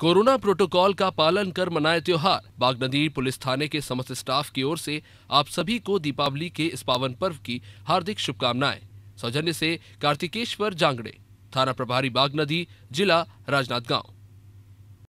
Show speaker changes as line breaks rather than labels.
corona protocol का पालन कर मनाए त्योहार बागनदी पुलिस थाने के समस्त स्टाफ की ओर से आप सभी को दीपावली के इस पावन पर्व की हार्दिक शुभकामनाएं सौजन्य से कार्तिकेश्वर जांगड़े थाना प्रभारी बागनदी जिला गांव